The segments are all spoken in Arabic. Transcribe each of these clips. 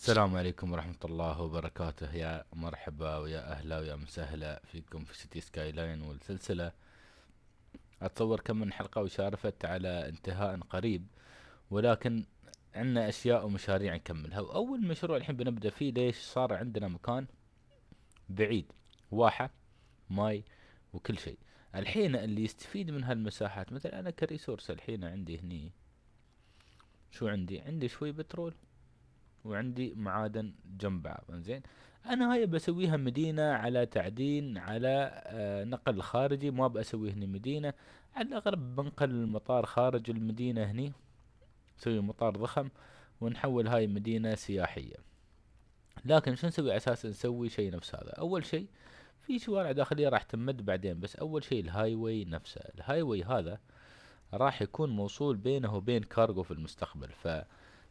السلام عليكم ورحمة الله وبركاته يا مرحبا ويا أهلا ويا مسهلا فيكم في سيتي سكاي لاين والسلسلة أتصور كم من حلقة وشارفت على انتهاء قريب ولكن عندنا أشياء ومشاريع نكملها وأول مشروع الحين بنبدأ فيه ليش صار عندنا مكان بعيد واحة ماي وكل شيء الحين اللي يستفيد من هالمساحات مثلا أنا كريسورس الحين عندي هني شو عندي عندي شوي بترول وعندي معادن جنب بعض انزين انا هاي بسويها مدينة على تعدين على آه، نقل خارجي ما بسوي هني مدينة على الاغلب بنقل المطار خارج المدينة هني نسوي مطار ضخم ونحول هاي مدينة سياحية لكن شو نسوي اساس نسوي شيء نفس هذا اول شيء في شوارع داخلية راح تمد بعدين بس اول شيء واي نفسه الهاي واي هذا راح يكون موصول بينه وبين كارغو في المستقبل ف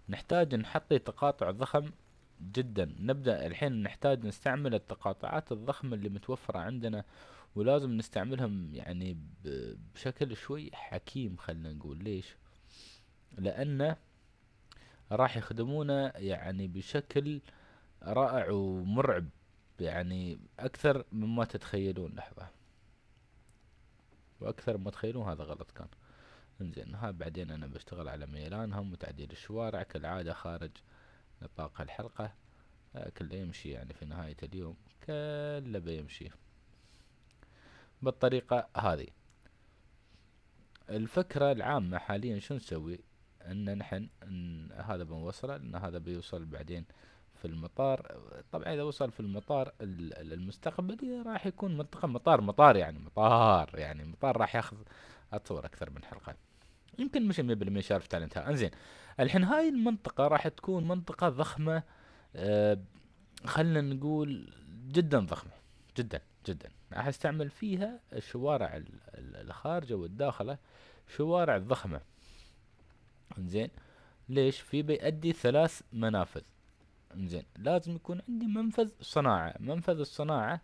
نحتاج نحطي تقاطع ضخم جدا نبدأ الحين نحتاج نستعمل التقاطعات الضخمة اللي متوفرة عندنا ولازم نستعملهم يعني بشكل شوي حكيم خلنا نقول ليش لأنه راح يخدمونا يعني بشكل رائع ومرعب يعني أكثر مما تتخيلون لحظة وأكثر ما تخيلون هذا غلط كان انزين ها بعدين انا بشتغل على ميلانهم وتعديل الشوارع كالعادة خارج نطاق الحلقة آه، كله يمشي يعني في نهاية اليوم كله بيمشي بالطريقة هذه الفكرة العامة حاليا شو نسوي ان نحن إن هذا بنوصله ان هذا بيوصل بعدين في المطار طبعا اذا وصل في المطار المستقبلي راح يكون منطقة مطار مطار يعني مطار يعني مطار راح ياخذ اتصور اكثر من حلقة يمكن مش 100% شارف تالنتها انزين الحين هاي المنطقه راح تكون منطقه ضخمه أه خلينا نقول جدا ضخمه جدا جدا راح استعمل فيها الشوارع الخارجه والداخله شوارع ضخمه انزين ليش في بيأدي ثلاث منافذ انزين لازم يكون عندي منفذ صناعه منفذ الصناعه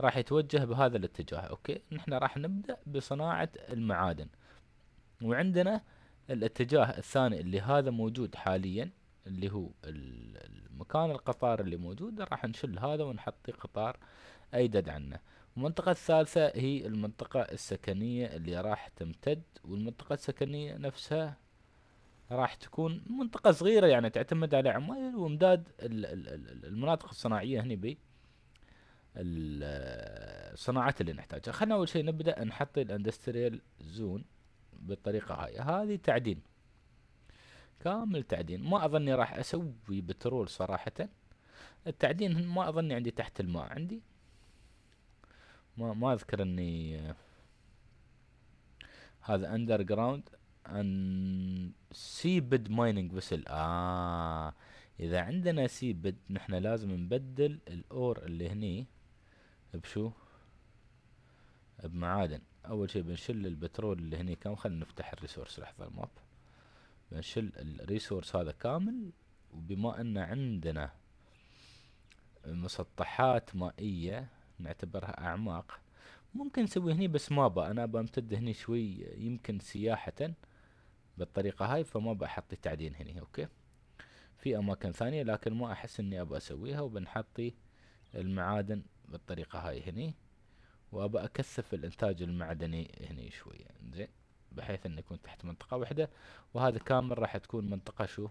راح يتوجه بهذا الاتجاه اوكي نحن راح نبدأ بصناعة المعادن وعندنا الاتجاه الثاني اللي هذا موجود حاليا اللي هو المكان القطار اللي موجود راح نشل هذا ونحط قطار ايدد عنه المنطقة الثالثة هي المنطقة السكنية اللي راح تمتد والمنطقة السكنية نفسها راح تكون منطقة صغيرة يعني تعتمد على عمال وامداد المناطق الصناعية هني بي الصناعات اللي نحتاجها خلنا اول شيء نبدأ نحط الاندستريال زون بالطريقة هاي هذه تعدين كامل تعدين ما اظني راح اسوي بترول صراحة التعدين ما اظني عندي تحت الماء عندي ما ما اذكر اني هذا اندر جراوند ان سيبد مايننج فيسل اه اذا عندنا سيبد نحن لازم نبدل الاور اللي هني بشو بمعادن اول شيء بنشل البترول اللي هني كان خلينا نفتح الريسورس لحظه الماب بنشل الريسورس هذا كامل وبما ان عندنا مسطحات مائيه نعتبرها اعماق ممكن نسوي هني بس ما با انا بمتد هني شوي يمكن سياحه بالطريقه هاي فما بحط تعدين هني اوكي في اماكن ثانيه لكن ما احس اني ابى اسويها وبنحطي المعادن بالطريقه هاي هني وابى اكثف الانتاج المعدني هنا شوية زين بحيث انه يكون تحت منطقة واحدة وهذا كامل راح تكون منطقة شو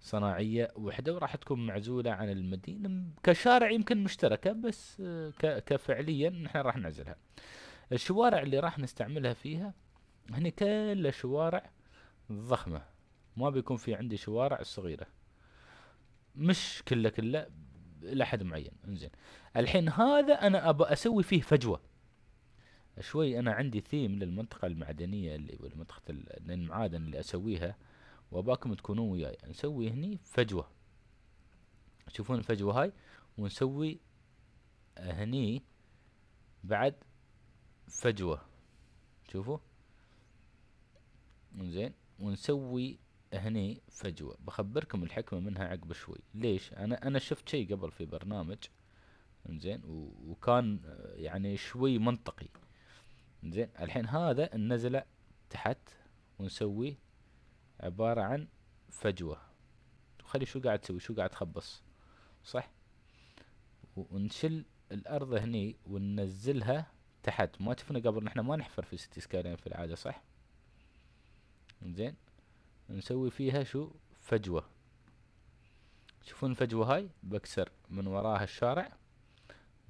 صناعية وحدة وراح تكون معزولة عن المدينة كشارع يمكن مشتركة بس آه، كفعليا نحن راح نعزلها الشوارع اللي راح نستعملها فيها هني كلها شوارع ضخمة ما بيكون في عندي شوارع صغيرة مش كله كله لحد معين انزين الحين هذا انا ابى اسوي فيه فجوه شوي انا عندي ثيم للمنطقه المعدنيه اللي والمنطقه المعادن اللي اسويها واباكم تكونون وياي نسوي هني فجوه تشوفون الفجوه هاي ونسوي هني بعد فجوه شوفوا انزين ونسوي هني فجوة بخبركم الحكمة منها عقب شوي ليش انا انا شفت شيء قبل في برنامج زين وكان آه، يعني شوي منطقي زين الحين هذا ننزله تحت ونسوي عبارة عن فجوة وخلي شو قاعد تسوي شو قاعد تخبص صح ونشل الارض هني وننزلها تحت ما شفنا قبل نحنا ما نحفر في ستي سكالين في العادة صح زين نسوي فيها شو فجوة شوفون الفجوة هاي بكسر من وراها الشارع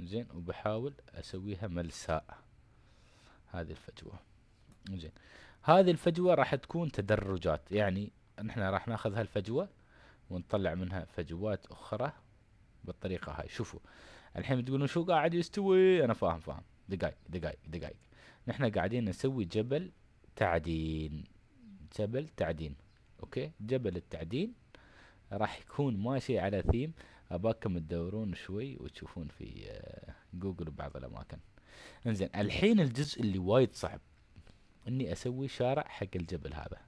زين وبحاول اسويها ملساء هذه الفجوة زين هذه الفجوة راح تكون تدرجات يعني نحن راح ناخذ هالفجوة ونطلع منها فجوات اخرى بالطريقة هاي شوفوا الحين بتقولون شو قاعد يستوي انا فاهم فاهم دقايق دقايق دقايق نحن قاعدين نسوي جبل تعدين جبل تعدين اوكي جبل التعدين راح يكون ماشي على ثيم اباكم تدورون شوي وتشوفون في جوجل آه، بعض الاماكن انزين الحين الجزء اللي وايد صعب اني اسوي شارع حق الجبل هذا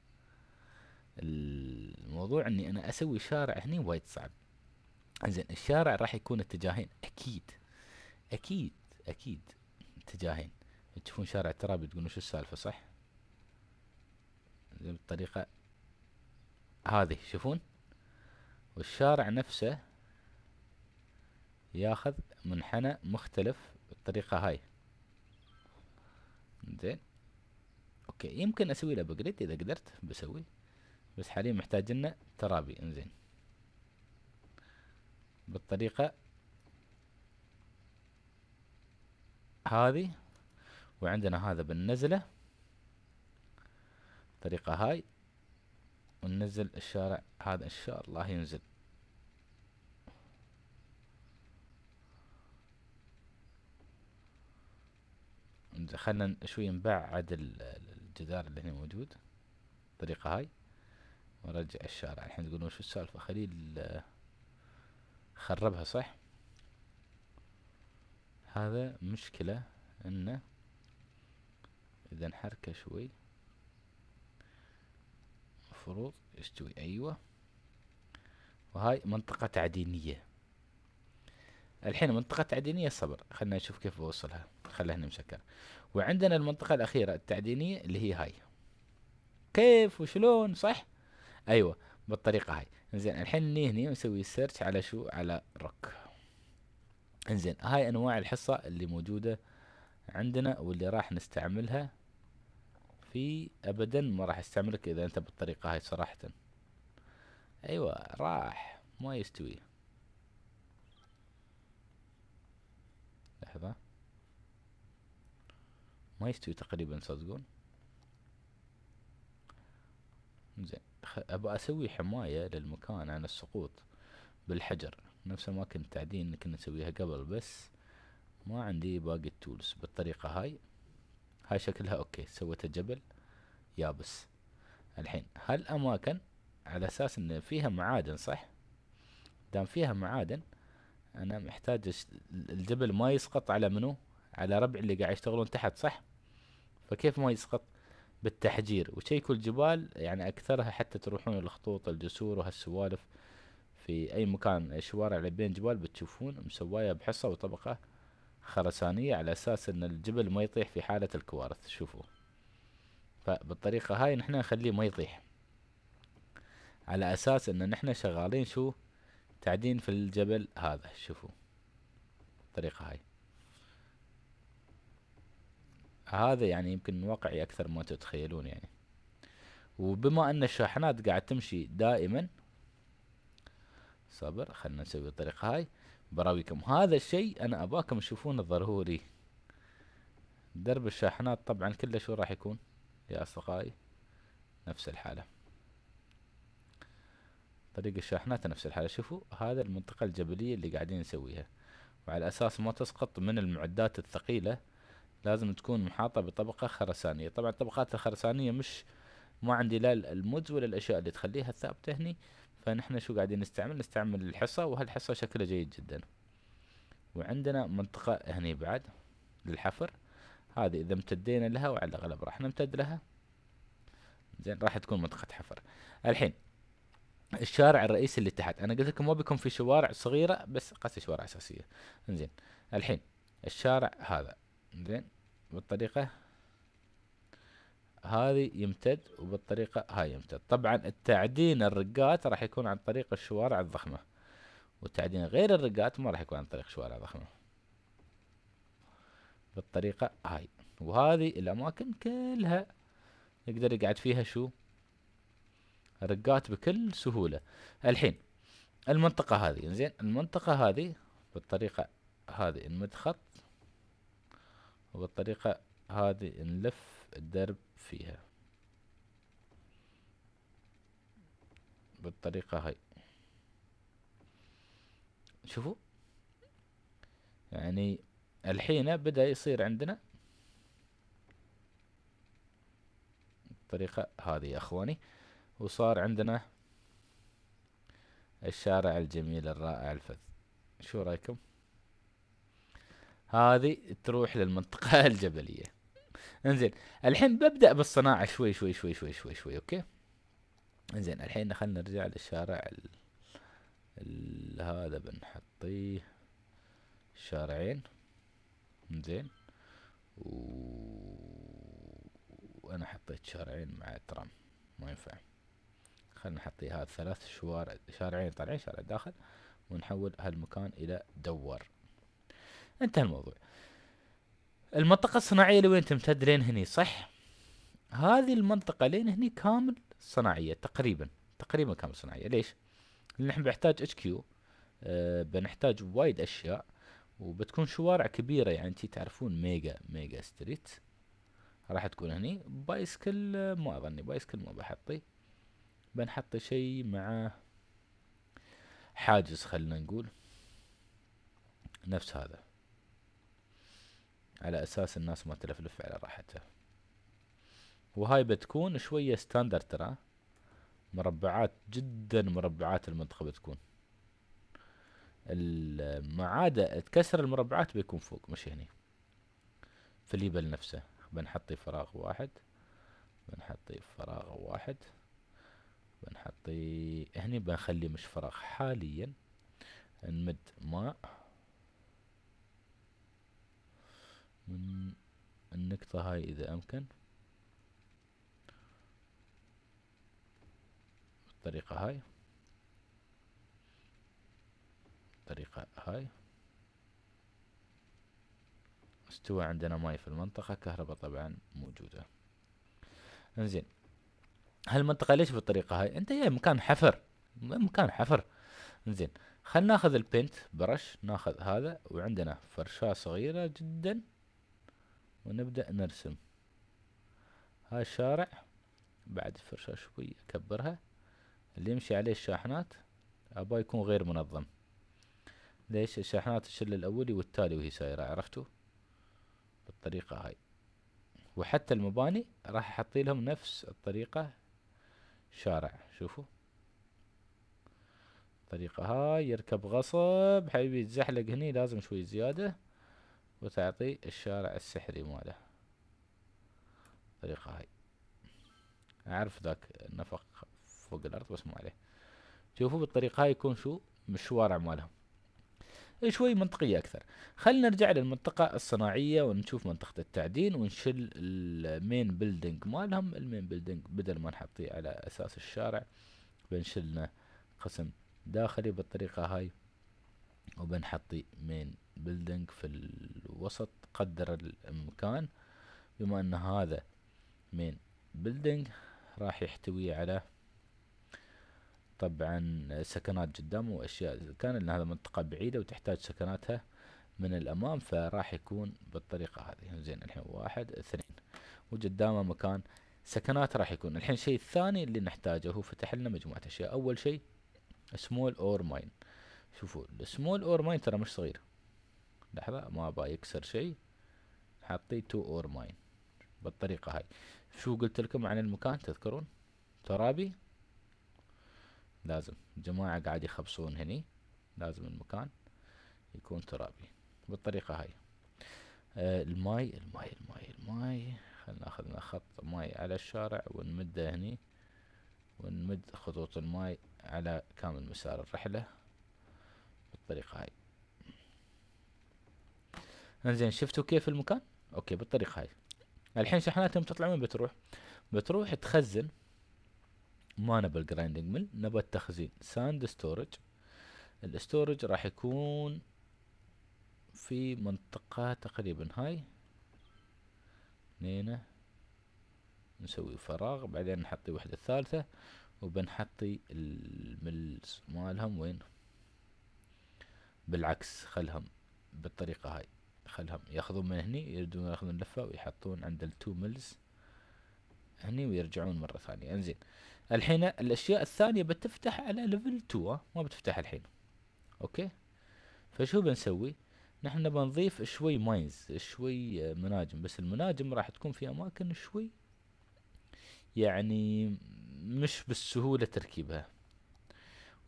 الموضوع اني انا اسوي شارع هني وايد صعب زين الشارع راح يكون اتجاهين اكيد اكيد اكيد اتجاهين تشوفون شارع ترابي تقولون شو السالفه صح بالطريقه هذه شوفون والشارع نفسه ياخذ منحنى مختلف بالطريقة هاي زين اوكي يمكن اسوي له ابجريد اذا قدرت بسوي بس حاليا محتاج لنا ترابي انزين بالطريقة هذه وعندنا هذا بالنزلة الطريقة هاي وننزل الشارع هذا ان شاء الله ينزل خلنا شوي نبعد الجدار اللي هنا موجود الطريقة هاي ونرجع الشارع الحين تقولون شو السالفة خليل خربها صح هذا مشكلة انه اذا نحركه شوي المفروض يستوي أيوة وهاي منطقة تعدينية الحين منطقة تعدينية صبر خلنا نشوف كيف بوصلها خليها مسكرة وعندنا المنطقة الأخيرة التعدينية اللي هي هاي كيف وشلون صح أيوة بالطريقة هاي انزين الحين ني هني نسوي سيرش على شو على روك انزين هاي انواع الحصة اللي موجودة عندنا واللي راح نستعملها في ابدا ما راح استعملك اذا انت بالطريقة هاي صراحة ايوه راح ما يستوي لحظة ما يستوي تقريبا صدقون زين ابى اسوي حماية للمكان عن السقوط بالحجر نفس ما التعدين تعدين كنا نسويها قبل بس ما عندي باقي التولز بالطريقة هاي هاي شكلها اوكي سويت الجبل يابس الحين هالاماكن على اساس ان فيها معادن صح دام فيها معادن انا محتاج الجبل ما يسقط على منو على ربع اللي قاعد يشتغلون تحت صح فكيف ما يسقط بالتحجير وشيكوا الجبال يعني اكثرها حتى تروحون الخطوط الجسور وهالسوالف في اي مكان شوارع بين جبال بتشوفون مسوايه بحصه وطبقه خرسانية على أساس أن الجبل ما يطيح في حالة الكوارث شوفوا فبالطريقة هاي نحن نخليه ما يطيح على أساس أن نحن شغالين شو تعدين في الجبل هذا شوفوا الطريقة هاي هذا يعني يمكن واقعي أكثر ما تتخيلون يعني وبما أن الشاحنات قاعد تمشي دائما صبر خلنا نسوي الطريقة هاي براويكم هذا الشيء انا اباكم تشوفونه ضروري درب الشاحنات طبعا كله شو راح يكون يا اصدقائي نفس الحالة طريق الشاحنات نفس الحالة شوفوا هذا المنطقة الجبلية اللي قاعدين نسويها وعلى اساس ما تسقط من المعدات الثقيلة لازم تكون محاطة بطبقة خرسانية طبعا الطبقات الخرسانية مش ما عندي لا المدز ولا الاشياء اللي تخليها ثابتة هني فنحن شو قاعدين نستعمل نستعمل الحصة وهالحصة شكلها جيد جدا وعندنا منطقة هني بعد للحفر هذه إذا امتدينا لها وعلى الأغلب راح نمتد لها زين راح تكون منطقة حفر الحين الشارع الرئيسي اللي تحت انا قلت لكم ما بيكون في شوارع صغيرة بس قصدي شوارع اساسية زين الحين الشارع هذا زين بالطريقة هذه يمتد وبالطريقة هاي يمتد طبعا التعدين الرقات راح يكون عن طريق الشوارع الضخمة والتعدين غير الرقات ما راح يكون عن طريق شوارع ضخمة بالطريقة هاي وهذه الأماكن كلها يقدر يقعد فيها شو رقات بكل سهولة الحين المنطقة هذه زين المنطقة هذه بالطريقة هذه نمد خط وبالطريقة هذه نلف الدرب فيها بالطريقة هاي شوفوا يعني الحين بدأ يصير عندنا الطريقة هذه يا أخواني وصار عندنا الشارع الجميل الرائع الفذ شو رأيكم هذه تروح للمنطقة الجبلية انزين الحين ببدا بالصناعه شوي شوي شوي شوي شوي شوي اوكي انزين الحين خلينا نرجع للشارع ال... ال... هذا بنحطيه شارعين انزين و... وانا حطيت شارعين مع ترام ما ينفع خلينا نحطي هذا ثلاث شوارع شارعين طالعين شارع داخل ونحول هالمكان الى دوار انتهى الموضوع المنطقة الصناعية لوين تمتد لين هني صح؟ هذه المنطقة لين هني كامل صناعية تقريبا تقريبا كامل صناعية ليش؟ لأن احنا بنحتاج اتش كيو آه، بنحتاج وايد اشياء وبتكون شوارع كبيرة يعني انتي تعرفون ميجا ميجا ستريت راح تكون هني بايسكل آه، ما اظني بايسكل ما بحطي بنحط شيء مع حاجز خلنا نقول نفس هذا على اساس الناس ما تلفلف على راحتها وهاي بتكون شوية ستاندرد ترى مربعات جدا مربعات المنطقة بتكون المعادة تكسر المربعات بيكون فوق مش هني في نفسه بنحطي فراغ واحد بنحطي فراغ واحد بنحطي هني بنخلي مش فراغ حاليا نمد ماء من النقطة هاي إذا أمكن بالطريقة هاي الطريقة هاي استوى عندنا ماي في المنطقة كهرباء طبعا موجودة انزين هالمنطقة ليش بالطريقة هاي انت يا مكان حفر مكان حفر انزين خلنا ناخذ البنت برش ناخذ هذا وعندنا فرشاة صغيرة جدا ونبدأ نرسم هاي الشارع بعد الفرشاة شوي أكبرها اللي يمشي عليه الشاحنات أبا يكون غير منظم ليش الشاحنات الشل الأولي والتالي وهي سايرة عرفتوا بالطريقة هاي وحتى المباني راح أحطي لهم نفس الطريقة شارع شوفوا الطريقة هاي يركب غصب حبيبي يتزحلق هني لازم شوي زيادة وتعطي الشارع السحري ماله طريقة هاي أعرف ذاك النفق فوق الأرض بس ما عليه شوفوا بالطريقة هاي يكون شو من الشوارع مالهم شوي منطقية أكثر خلينا نرجع للمنطقة الصناعية ونشوف منطقة التعدين ونشل المين بيلدينج مالهم المين بيلدينج بدل ما نحطيه على أساس الشارع بنشلنا قسم داخلي بالطريقة هاي وبنحطي مين بيلدينج في الوسط قدر المكان بما ان هذا مين بيلدينج راح يحتوي على طبعا سكنات قدام واشياء كان لان هذا منطقة بعيدة وتحتاج سكناتها من الامام فراح يكون بالطريقة هذه زين الحين واحد اثنين وقدامه مكان سكنات راح يكون الحين الشيء الثاني اللي نحتاجه هو فتح لنا مجموعة اشياء اول شيء سمول اور ماين شوفوا السمول اور ماين ترى مش صغير لحظة ما ابغى يكسر شيء حطي تو اور ماين بالطريقة هاي شو قلت لكم عن المكان تذكرون ترابي لازم جماعة قاعد يخبصون هني لازم المكان يكون ترابي بالطريقة هاي آه الماي الماي الماي الماي خلنا ناخذ خط ماي على الشارع ونمده هني ونمد خطوط الماي على كامل مسار الرحلة بالطريقة هاي انزين شفتوا كيف المكان اوكي بالطريقه هاي الحين شحناتهم تطلع وين بتروح بتروح تخزن ما نبى الجرايندنج ميل نبى التخزين ساند ستورج الاستورج راح يكون في منطقة تقريبا هاي نينا نسوي فراغ بعدين نحطي وحدة ثالثة وبنحطي الملز مالهم وين بالعكس خلهم بالطريقة هاي خلهم ياخذون من هني يردون ياخذون لفة ويحطون عند التو ميلز هني ويرجعون مرة ثانية انزين الحين الاشياء الثانية بتفتح على ليفل 2 ما بتفتح الحين اوكي فشو بنسوي نحن نبغى نضيف شوي ماينز شوي مناجم بس المناجم راح تكون في اماكن شوي يعني مش بالسهولة تركيبها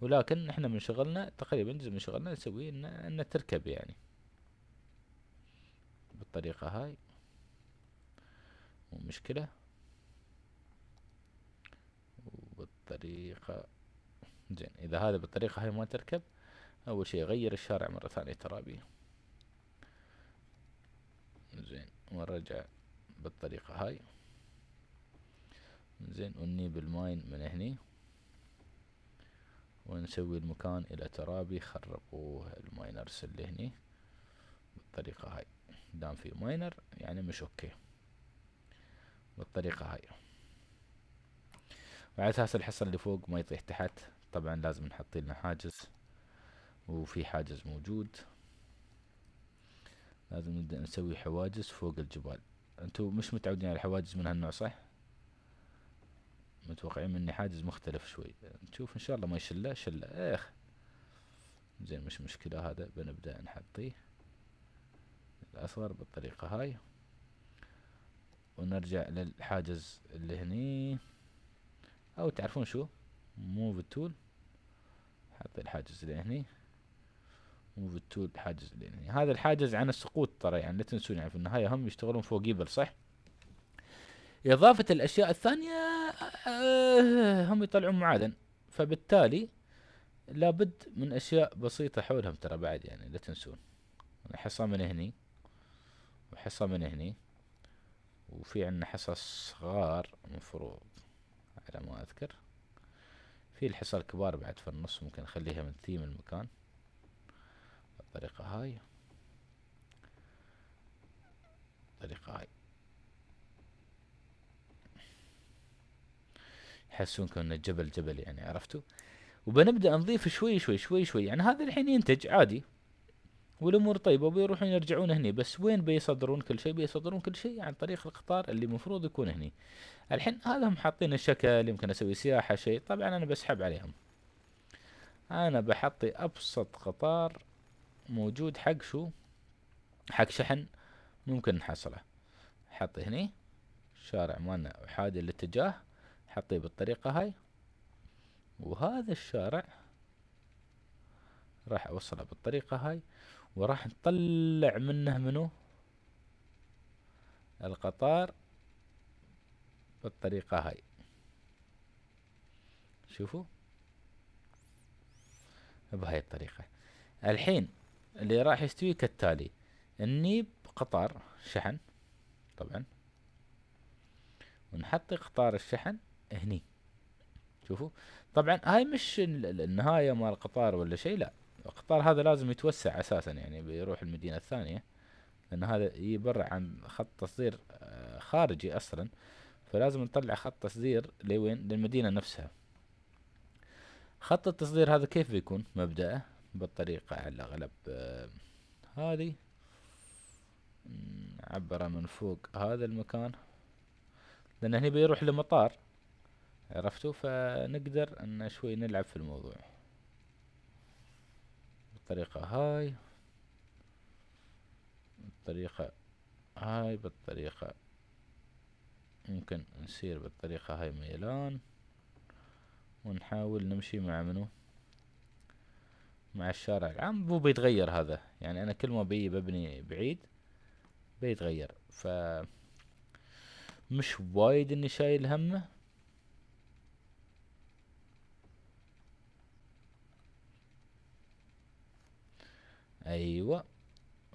ولكن احنا من شغلنا تقريبا جزء من شغلنا نسويه ان, إن تركب يعني بالطريقة هاي مو مشكلة وبالطريقة زين إذا هذا بالطريقة هاي ما تركب أول شي غير الشارع مرة ثانية ترابي زين ونرجع بالطريقة هاي زين ونجيب الماين من هني ونسوي المكان إلى ترابي خربوه الماينرز اللي هني بالطريقة هاي دام في ماينر يعني مش اوكي بالطريقة هاي وعلى اساس الحصن اللي فوق ما يطيح تحت طبعا لازم نحط لنا حاجز وفي حاجز موجود لازم نبدأ نسوي حواجز فوق الجبال انتو مش متعودين على الحواجز من هالنوع صح متوقعين مني حاجز مختلف شوي نشوف ان شاء الله ما يشله شله اخ زين مش مشكلة هذا بنبدأ نحطيه الأصغر بالطريقة هاي ونرجع للحاجز اللي هني أو تعرفون شو موف تول حط الحاجز اللي هني موف تول الحاجز اللي هني هذا الحاجز عن السقوط ترى يعني لا تنسون يعني في النهاية هم يشتغلون فوق جبل صح؟ إضافة الأشياء الثانية آه، هم يطلعون معادن فبالتالي لابد من أشياء بسيطة حولهم ترى بعد يعني لا تنسون الحصان من هني حصة من هني وفي عندنا حصص صغار مفروض على ما أذكر في الحصة الكبار بعد في النص ممكن نخليها من ثيم المكان بالطريقة هاي بالطريقة هاي يحسون كأن الجبل جبل يعني عرفتوا وبنبدأ نضيف شوي شوي شوي شوي يعني هذا الحين ينتج عادي والامور طيبه وبيروحون يرجعون هني بس وين بيصدرون كل شيء بيصدرون كل شيء عن طريق القطار اللي المفروض يكون هني الحين هذا هم حاطين الشكل يمكن اسوي سياحه شيء طبعا انا بسحب عليهم انا بحطي ابسط قطار موجود حق شو حق شحن ممكن نحصله حطي هني شارع مالنا احادي الاتجاه حطيه بالطريقة هاي وهذا الشارع راح اوصله بالطريقة هاي وراح نطلع منه منو القطار بالطريقة هاي شوفوا بهاي الطريقة الحين اللي راح يستوي كالتالي النيب قطار شحن طبعا ونحط قطار الشحن هني شوفوا طبعا هاي مش النهاية مال القطار ولا شيء لا القطار هذا لازم يتوسع اساسا يعني بيروح المدينه الثانيه لان هذا يبر عن خط تصدير آه، خارجي اصلا فلازم نطلع خط تصدير لوين للمدينه نفسها خط التصدير هذا كيف بيكون مبدأه بالطريقة على الأغلب آه، هذه نعبره من فوق هذا المكان لأن هني بيروح لمطار عرفتوا فنقدر أن شوي نلعب في الموضوع بالطريقة هاي بالطريقة هاي بالطريقة يمكن نسير بالطريقة هاي ميلان ونحاول نمشي مع منو مع الشارع العام مو بيتغير هذا يعني انا كل ما بي ببني بعيد بيتغير ف مش وايد اني شايل همه ايوه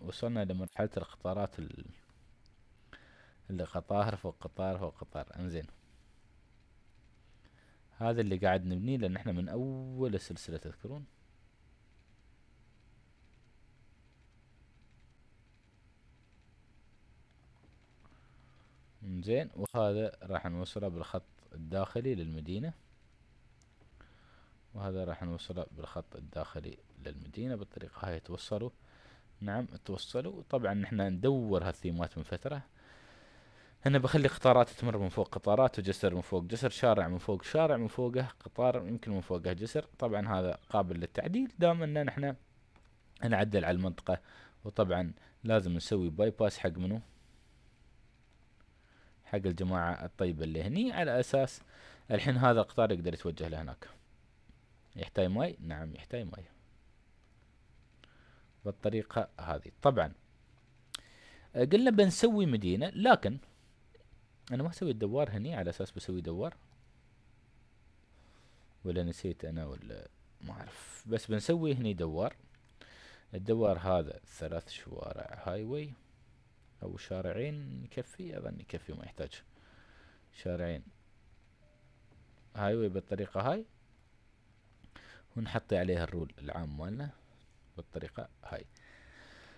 وصلنا لمرحلة القطارات ال... اللي قطار فوق قطار فوق قطار انزين هذا اللي قاعد نبنيه لان احنا من اول السلسلة تذكرون انزين وهذا راح نوصله بالخط الداخلي للمدينة وهذا راح نوصله بالخط الداخلي للمدينة بالطريقة هاي توصلوا نعم توصلوا طبعا نحنا ندور هالثيمات من فترة انا بخلي قطارات تمر من فوق قطارات وجسر من فوق جسر شارع من فوق شارع من فوقه قطار يمكن من فوقه جسر طبعا هذا قابل للتعديل دام ان نحنا نعدل على المنطقة وطبعا لازم نسوي باي باس حق منو حق الجماعة الطيبة اللي هني على اساس الحين هذا القطار يقدر يتوجه لهناك يحتاج ماي نعم يحتاج ماي بالطريقة هذه طبعا قلنا بنسوي مدينة لكن انا ما اسوي الدوار هني على اساس بسوي دوار ولا نسيت انا ولا ما اعرف بس بنسوي هني دوار الدوار هذا ثلاث شوارع هاي واي او شارعين يكفي اظن يكفي ما يحتاج شارعين هاي واي بالطريقة هاي ونحطي عليها الرول العام مالنا بالطريقة هاي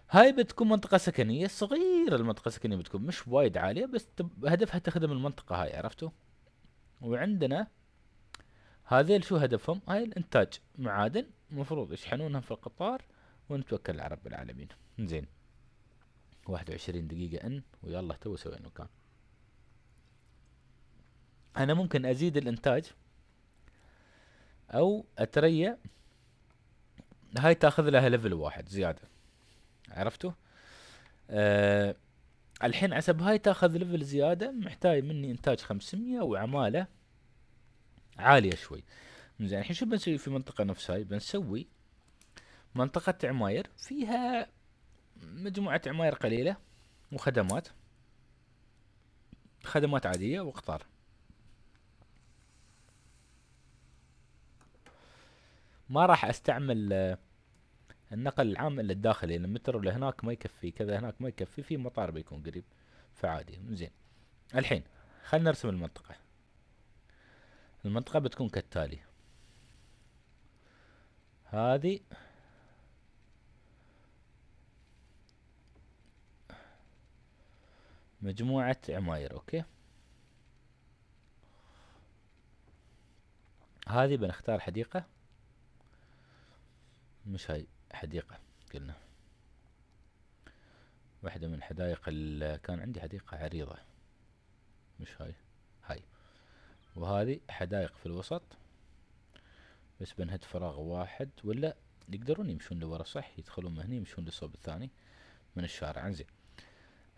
هاي بتكون منطقة سكنية صغيرة المنطقة السكنية بتكون مش وايد عالية بس هدفها تخدم المنطقة هاي عرفتوا وعندنا هذيل شو هدفهم هاي الانتاج معادن المفروض يشحنونها في القطار ونتوكل على رب العالمين زين واحد وعشرين دقيقة ان ويلا تو سوينا مكان انا ممكن ازيد الانتاج او اتريا هاي تاخذ لها ليفل واحد زياده عرفتوا أه الحين عسب هاي تاخذ ليفل زياده محتاج مني انتاج 500 وعماله عاليه شوي زين الحين شو بنسوي في منطقه نفس هاي بنسوي منطقه عماير فيها مجموعه عماير قليله وخدمات خدمات عاديه وقطار ما راح استعمل آه، النقل العام الا الداخلي لان المترو لهناك ما يكفي كذا هناك ما يكفي في مطار بيكون قريب فعادي زين الحين خلينا نرسم المنطقة المنطقة بتكون كالتالي هذه مجموعة عماير اوكي هذه بنختار حديقة مش هاي حديقة قلنا واحدة من حدائق كان عندي حديقة عريضة مش هاي هاي وهذه حدائق في الوسط بس بنهد فراغ واحد ولا يقدرون يمشون لورا صح يدخلون من هنا يمشون للصوب الثاني من الشارع انزين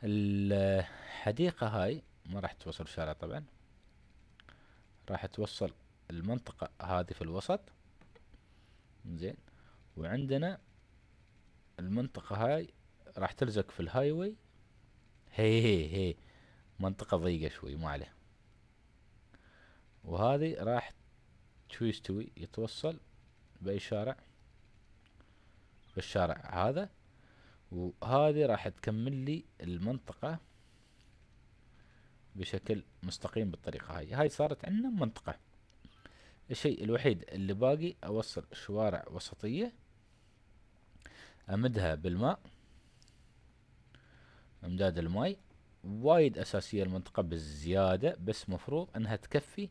الحديقة هاي ما راح توصل الشارع طبعا راح توصل المنطقة هذه في الوسط زين وعندنا المنطقة هاي راح تلزق في الهاي واي هي هي هي منطقة ضيقة شوي ما عليه وهذه راح شو يستوي يتوصل بأي شارع بالشارع هذا وهذه راح تكمل لي المنطقة بشكل مستقيم بالطريقة هاي هاي صارت عندنا منطقة الشيء الوحيد اللي باقي أوصل شوارع وسطية امدها بالماء امداد الماي وايد اساسية المنطقة بالزيادة بس مفروض انها تكفي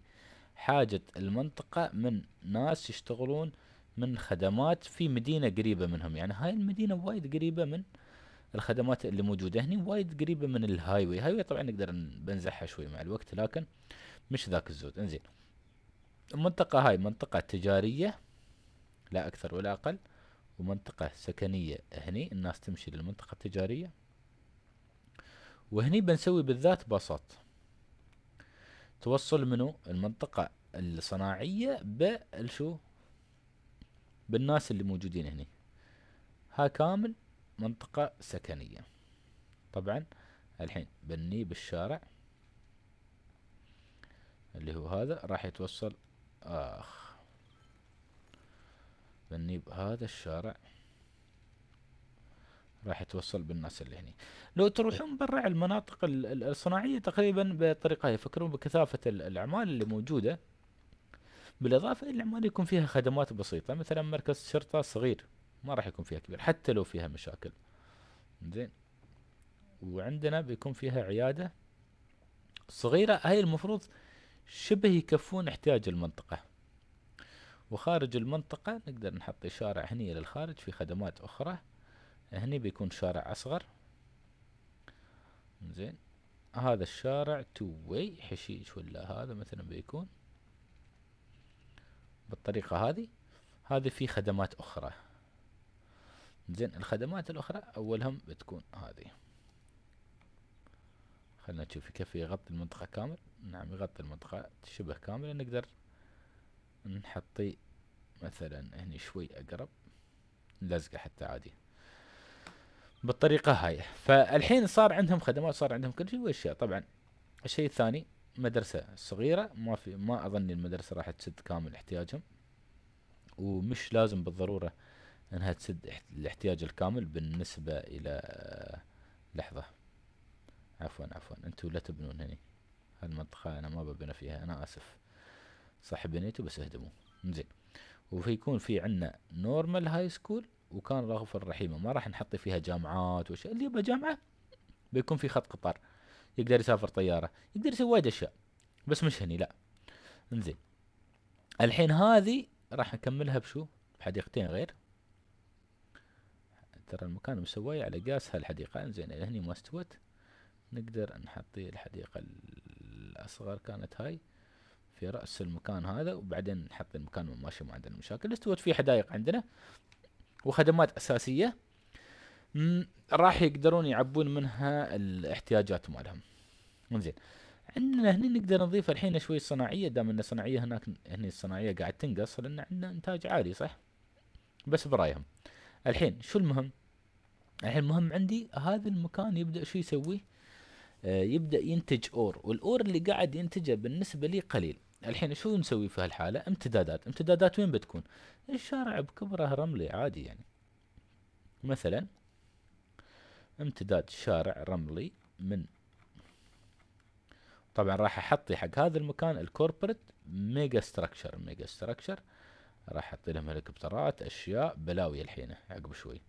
حاجة المنطقة من ناس يشتغلون من خدمات في مدينة قريبة منهم يعني هاي المدينة وايد قريبة من الخدمات اللي موجودة هني وايد قريبة من الهايوي هاي طبعا نقدر بنزحها شوي مع الوقت لكن مش ذاك الزود انزين المنطقة هاي منطقة تجارية لا اكثر ولا اقل ومنطقة سكنية هني الناس تمشي للمنطقة التجارية وهني بنسوي بالذات بساط توصل منو المنطقة الصناعية بالشو بالناس اللي موجودين هني ها كامل منطقة سكنية طبعا الحين بني بالشارع اللي هو هذا راح يتوصل اخ بني بهذا الشارع راح يتوصل بالناس اللي هني لو تروحون برا المناطق الصناعية تقريبا بطريقة يفكرون بكثافة الأعمال اللي موجودة بالإضافة إلى الأعمال يكون فيها خدمات بسيطة مثلا مركز شرطة صغير ما راح يكون فيها كبير حتى لو فيها مشاكل زين وعندنا بيكون فيها عيادة صغيرة هاي المفروض شبه يكفون احتياج المنطقة وخارج المنطقة نقدر نحط شارع هني للخارج في خدمات أخرى هني بيكون شارع أصغر زين هذا الشارع تو واي حشيش ولا هذا مثلا بيكون بالطريقة هذه هذه في خدمات أخرى زين الخدمات الأخرى أولهم بتكون هذه خلنا نشوف كيف يغطي المنطقة كامل نعم يغطي المنطقة شبه كاملة نقدر نحطي مثلا هني شوي اقرب لزقه حتى عادي بالطريقه هاي فالحين صار عندهم خدمات صار عندهم كل شيء واشياء طبعا الشيء الثاني مدرسه صغيره ما في ما اظن المدرسه راح تسد كامل احتياجهم ومش لازم بالضروره انها تسد الاحتياج الكامل بالنسبه الى لحظه عفوا عفوا انتوا لا تبنون هني هالمنطقه انا ما ببنى فيها انا اسف صاحب بنيته بس اهدموه زين وفيكون في عندنا نورمال هاي سكول وكان رغف الرحيمه ما راح نحط فيها جامعات واشياء اللي يبغى جامعه بيكون في خط قطار يقدر يسافر طياره يقدر يسوي وايد اشياء بس مش هني لا انزين الحين هذه راح نكملها بشو بحديقتين غير ترى المكان مسوي على قياس هالحديقة انزين هني ما استوت نقدر نحط الحديقة الأصغر كانت هاي في راس المكان هذا وبعدين نحط المكان ماشي ما عندنا مشاكل استوت في حدائق عندنا وخدمات اساسيه راح يقدرون يعبون منها الاحتياجات مالهم زين عندنا هنا نقدر نضيف الحين شوي صناعيه دام ان الصناعيه هناك هني الصناعيه قاعد تنقص لان عندنا انتاج عالي صح بس برايهم الحين شو المهم الحين المهم عندي هذا المكان يبدا شو يسوي آه يبدا ينتج اور والاور اللي قاعد ينتجه بالنسبه لي قليل الحين شو نسوي في هالحاله امتدادات امتدادات وين بتكون الشارع بكبره رملي عادي يعني مثلا امتداد شارع رملي من طبعا راح احطي حق هذا المكان الكوربريت ميجا ستراكشر ميجا ستراكشر راح احط لهم هليكوبترات اشياء بلاوي الحين عقب شوي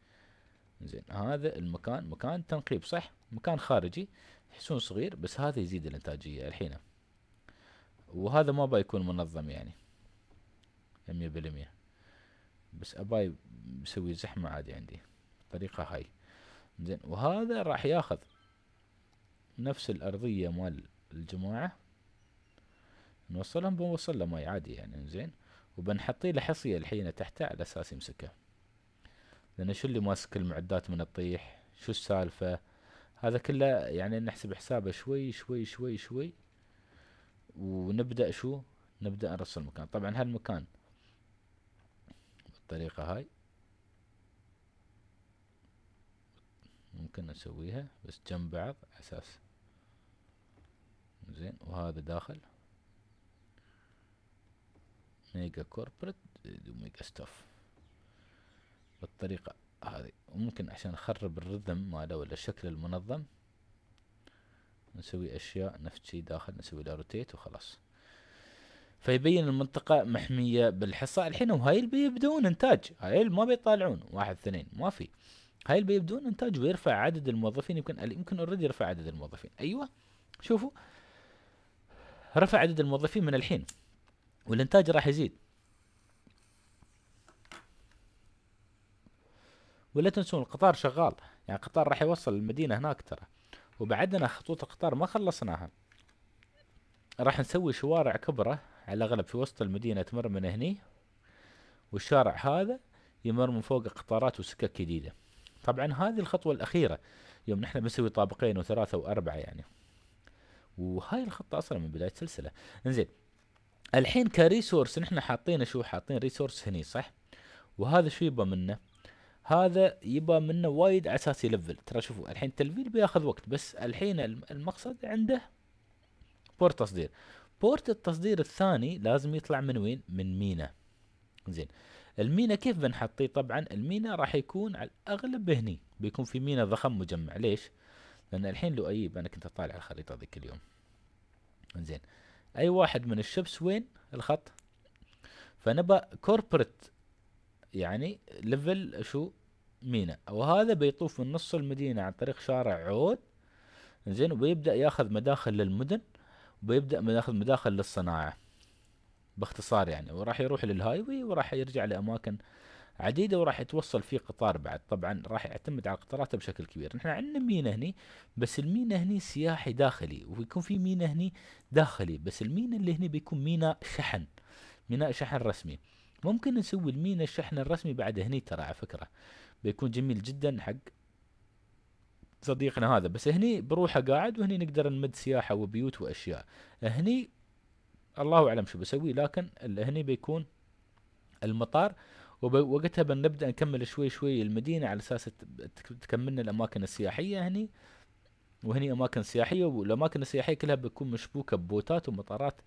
زين هذا المكان مكان تنقيب صح مكان خارجي يحسون صغير بس هذا يزيد الانتاجيه الحين وهذا ما بيكون منظم يعني مية بالمية بس اباي بسوي زحمة عادي عندي طريقة هاي زين وهذا راح ياخذ نفس الارضية مال الجماعة نوصلهم بنوصل له ماي عادي يعني زين وبنحطي له حصية الحين تحته على اساس يمسكه لان شو اللي ماسك المعدات من الطيح شو السالفة هذا كله يعني نحسب حسابه شوي شوي شوي شوي ونبدأ شو نبدأ نرسم المكان طبعا هالمكان بالطريقة هاي ممكن نسويها بس جنب بعض اساس زين وهذا داخل ميجا كوربريت وميجا ستاف بالطريقة هذه وممكن عشان اخرب الرذم ماله ولا الشكل المنظم نسوي اشياء نفس شيء داخل نسوي له روتيت وخلاص فيبين المنطقة محمية بالحصى الحين وهاي البي بدون انتاج هاي ما بيطالعون واحد اثنين ما في هاي البي بدون انتاج ويرفع عدد الموظفين يمكن يمكن اوريدي يرفع عدد الموظفين ايوه شوفوا رفع عدد الموظفين من الحين والانتاج راح يزيد ولا تنسون القطار شغال يعني القطار راح يوصل المدينة هناك ترى وبعدنا خطوط القطار ما خلصناها راح نسوي شوارع كبرى على الأغلب في وسط المدينة تمر من هني والشارع هذا يمر من فوق قطارات وسكك جديدة طبعا هذه الخطوة الأخيرة يوم نحن بنسوي طابقين وثلاثة وأربعة يعني وهاي الخطة أصلا من بداية سلسلة انزين الحين كريسورس نحن حاطينه شو حاطين ريسورس هني صح وهذا شو يبى منه هذا يبى منه وايد على اساس يلفل ترى شوفوا الحين التلفيل بياخذ وقت بس الحين المقصد عنده بورت تصدير بورت التصدير الثاني لازم يطلع من وين من مينا زين المينا كيف بنحطيه طبعا المينا راح يكون على الاغلب هني بيكون في مينا ضخم مجمع ليش لان الحين لؤيب انا كنت اطالع الخريطه ذيك اليوم زين اي واحد من الشبس وين الخط فنبى كوربريت يعني ليفل شو مينا وهذا بيطوف من نص المدينة عن طريق شارع عود زين وبيبدأ ياخذ مداخل للمدن وبيبدأ ياخذ مداخل للصناعة باختصار يعني وراح يروح للهايوي وراح يرجع لأماكن عديدة وراح يتوصل فيه قطار بعد طبعا راح يعتمد على قطاراته بشكل كبير نحن عندنا مينا هني بس المينا هني سياحي داخلي ويكون في مينا هني داخلي بس المينا اللي هني بيكون ميناء شحن ميناء شحن رسمي ممكن نسوي المينا الشحن الرسمي بعد هني ترى على فكرة بيكون جميل جدا حق صديقنا هذا بس هني بروحه قاعد وهني نقدر نمد سياحة وبيوت وأشياء هني الله أعلم شو بسوي لكن هني بيكون المطار ووقتها بنبدأ نكمل شوي شوي المدينة على أساس تكملنا الأماكن السياحية هني وهني أماكن سياحية والأماكن السياحية كلها بتكون مشبوكة ببوتات ومطارات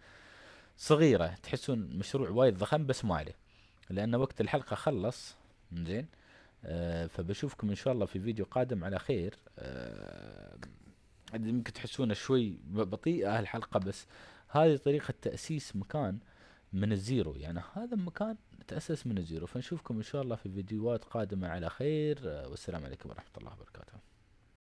صغيرة تحسون مشروع وايد ضخم بس ما عليه لأن وقت الحلقة خلص زين آه فبشوفكم إن شاء الله في فيديو قادم على خير آه يمكن تحسونه شوي بطيئة الحلقة بس هذه طريقة تأسيس مكان من الزيرو يعني هذا المكان تأسس من الزيرو فنشوفكم إن شاء الله في فيديوهات قادمة على خير آه، والسلام عليكم ورحمة الله وبركاته